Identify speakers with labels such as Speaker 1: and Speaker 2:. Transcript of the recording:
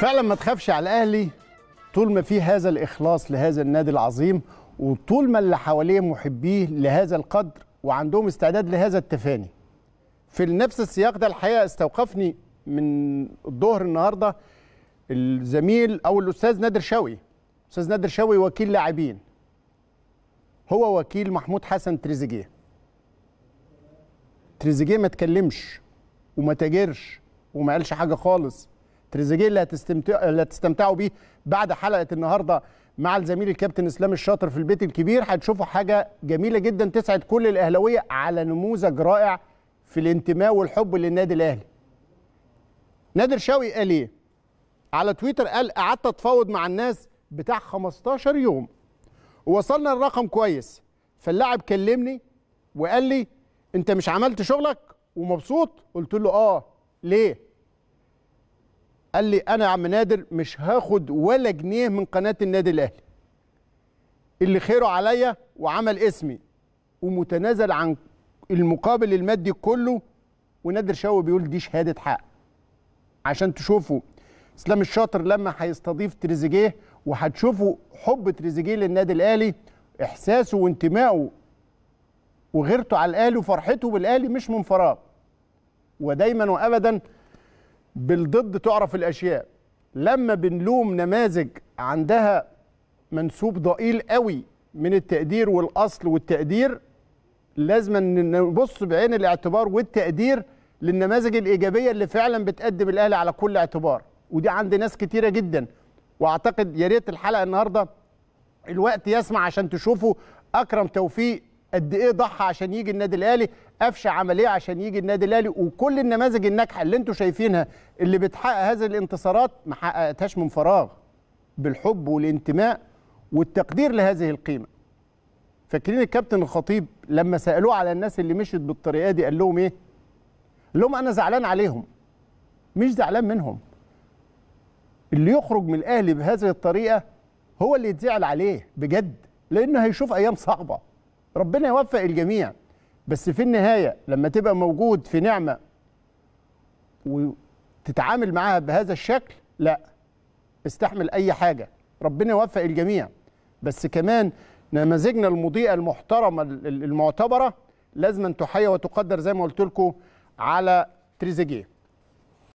Speaker 1: فعلا ما تخافش على الاهلي طول ما في هذا الاخلاص لهذا النادي العظيم وطول ما اللي حواليه محبيه لهذا القدر وعندهم استعداد لهذا التفاني في نفس السياق ده الحقيقه استوقفني من الظهر النهارده الزميل او الاستاذ نادر شوقي استاذ نادر شوقي وكيل لاعبين هو وكيل محمود حسن تريزيجيه تريزيجيه ما تكلمش وما تاجرش وما قالش حاجه خالص تريزيجيه اللي هتستمتع اللي هتستمتعوا بيه بعد حلقه النهارده مع الزميل الكابتن اسلام الشاطر في البيت الكبير هتشوفوا حاجه جميله جدا تسعد كل الاهلاويه على نموذج رائع في الانتماء والحب للنادي الاهلي. نادر شوقي قال ايه؟ على تويتر قال قعدت اتفاوض مع الناس بتاع 15 يوم ووصلنا الرقم كويس فاللاعب كلمني وقال لي انت مش عملت شغلك ومبسوط؟ قلت له اه ليه؟ قال لي انا يا عم نادر مش هاخد ولا جنيه من قناه النادي الاهلي اللي خيره عليا وعمل اسمي ومتنازل عن المقابل المادي كله ونادر شوقي بيقول دي شهاده حق عشان تشوفوا اسلام الشاطر لما هيستضيف تريزيجيه وهتشوفوا حب تريزيجيه للنادي الاهلي احساسه وانتمائه وغيرته على الاهلي وفرحته بالاهلي مش من فراغ ودايما وابدا بالضد تعرف الاشياء لما بنلوم نماذج عندها منسوب ضئيل قوي من التقدير والاصل والتقدير لازم نبص بعين الاعتبار والتقدير للنماذج الايجابيه اللي فعلا بتقدم الاهلي على كل اعتبار ودي عند ناس كتيره جدا واعتقد يا ريت الحلقه النهارده الوقت يسمع عشان تشوفوا اكرم توفيق قد ايه ضحى عشان يجي النادي الاهلي قفش عمليه عشان يجي النادي الاهلي وكل النماذج الناجحه اللي انتم شايفينها اللي بتحقق هذه الانتصارات ما حققتهاش من فراغ بالحب والانتماء والتقدير لهذه القيمه فاكرين الكابتن الخطيب لما سالوه على الناس اللي مشيت بالطريقه دي قال لهم ايه قال لهم انا زعلان عليهم مش زعلان منهم اللي يخرج من الاهلي بهذه الطريقه هو اللي يتزعل عليه بجد لانه هيشوف ايام صعبه ربنا يوفق الجميع بس في النهايه لما تبقى موجود في نعمه وتتعامل معاها بهذا الشكل لا استحمل اي حاجه ربنا يوفق الجميع بس كمان نماذجنا المضيئه المحترمه المعتبره لازم تحيا وتقدر زي ما قلت لكم على تريزيجيه